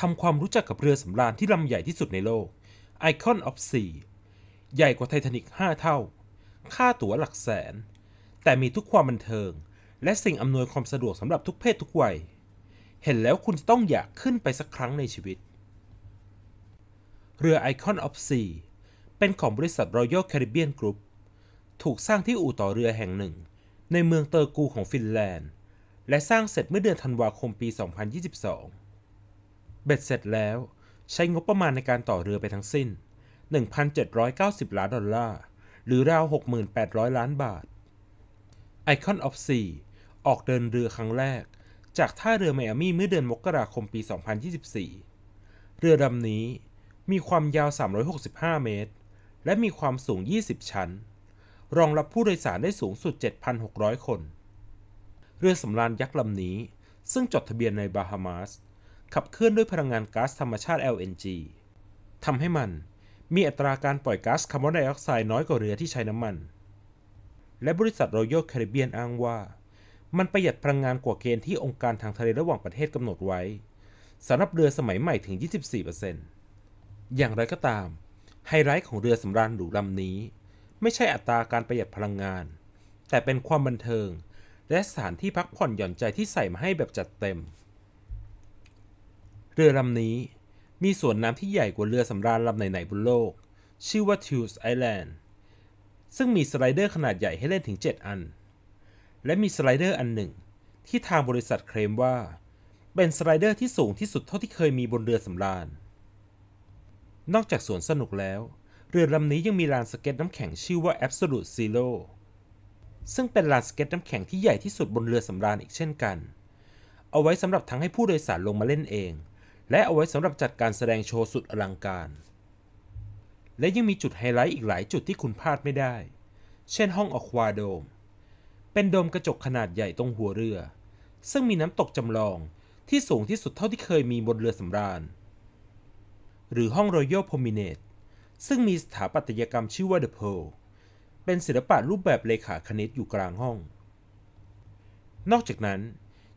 ทำความรู้จักกับเรือสำราญที่ลำใหญ่ที่สุดในโลก Icon of Sea ใหญ่กว่าไททานิก 5 เท่า ค่าตั๋วหลักแสน แต่มีทุกความบันเทิง และสิ่งอำนวยความสะดวกสำหรับทุกเพศทุกวัย เห็นแล้วคุณจะต้องอยากขึ้นไปสักครั้งในชีวิต เรือ Icon of Sea เป็นของบริษัท Royal Caribbean Group ถูกสร้างที่อู่ต่อเรือแห่งหนึ่ง ในเมืองเตอร์กูของฟินแลนด์ และสร้างเสร็จเมื่อเดือนธันวาคมปี 2022เบ็ดเสร็จแล้วใช้งบประมาณในการต่อเรือไปทั้งสิ้น 1,790 ล้านดอลลาร์ หรือราว 6,800 ล้านบาท Icon of Sea ออกเดินเรือครั้งแรก จากท่าเรือไมอามี่เมื่อเดือนมกราคมปี 2024 เรือลำนี้มีความยาว 365 เมตร และมีความสูง 20 ชั้น รองรับผู้โดยสารได้สูงสุด 7,600 คน เรือสำราญยักษ์ลำนี้ซึ่งจดทะเบียนในบาฮามาสขับเคลื่อนด้วยพลังงานก๊าซธรรมชาติ LNG ทำให้มันมีอัตราการปล่อยก๊าซคาร์บอนไดออกไซด์น้อยกว่าเรือที่ใช้น้ำมัน และบริษัทรอยัลแคริบเบียนอ้างว่า มันประหยัดพลังงานกว่าเกณฑ์ที่องค์การทางทะเลระหว่างประเทศกำหนดไว้สำหรับเรือสมัยใหม่ถึง 24%อย่างไรก็ตามไฮไลท์ของเรือสำราญหรูลำนี้ ไม่ใช่อัตราการประหยัดพลังงาน แต่เป็นความบันเทิง และสถานที่พักผ่อนหย่อนใจที่ใส่มาให้แบบจัดเต็มเรือลำนี้มีสวนน้ำที่ใหญ่กว่าเรือสำราญลำไหนๆบนโลก ชื่อว่า t u w e s Island ซึ่งมีสไลเดอร์ขนาดใหญ่ให้เล่นถึง 7 อัน และมีสไลเดอร์อันหนึ่งที่ทางบริษัทเคลมว่า เป็นสไลเดอร์ที่สูงที่สุดเท่าที่เคยมีบนเรือสำราญ นอกจากสวนสนุกแล้ว เรือลำนี้ยังมีลานสเก็ตน้ำแข็งชื่อว่า Absolute Zero ซึ่งเป็นลานสเก็ตน้ำแข็งที่ใหญ่ที่สุดบนเรือสำราญอีกเช่นกัน เอาไว้สำหรับทั้งให้ผู้โดยสารลงมาเล่นเองและเอาไว้สำหรับจัดการแสดงโชว์สุดอลังการ และยังมีจุดไฮไลท์อีกหลายจุดที่คุณพลาดไม่ได้ เช่นห้องอควาโดม เป็นโดมกระจกขนาดใหญ่ตรงหัวเรือ ซึ่งมีน้ำตกจำลองที่สูงที่สุดเท่าที่เคยมีบนเรือสำราญ หรือห้องรอยัลพรมิเนตซึ่งมีสถาปัตยกรรมชื่อว่าเดอะเพลเป็นศิลปะรูปแบบเลขาคณิตอยู่กลางห้อง นอกจากนั้น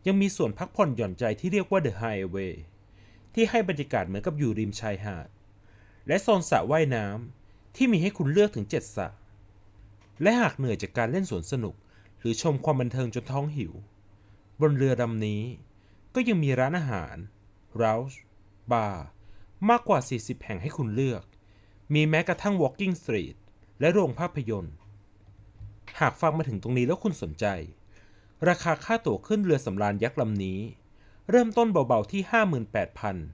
ยังมีส่วนพักผ่อนหย่อนใจที่เรียกว่าเดอะไฮเวย์ที่ให้บรรยากาศเหมือนกับอยู่ริมชายหาด และโซนสระว่ายน้ำที่มีให้คุณเลือกถึง7สระและหากเหนื่อยจากการเล่นสวนสนุก หรือชมความบันเทิงจนท้องหิว บนเรือลำนี้ ก็ยังมีร้านอาหารร้านบาร์มากกว่า 40 แห่งให้คุณเลือก มีแม้กระทั่ง Walking Street และโรงภาพยนตร์ หากฟังมาถึงตรงนี้แล้วคุณสนใจ ราคาค่าตั๋วขึ้นเรือสำราญยักษ์ลำนี้เริ่มต้นเบาๆ ที่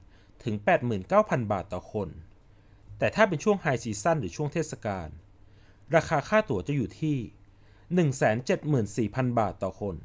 58,000ถึง 89,000 บาทต่อคน แต่ถ้าเป็นช่วงไฮซีซั่นหรือช่วงเทศกาล ราคาค่าตั๋วจะอยู่ที่ 174,000 บาทต่อคน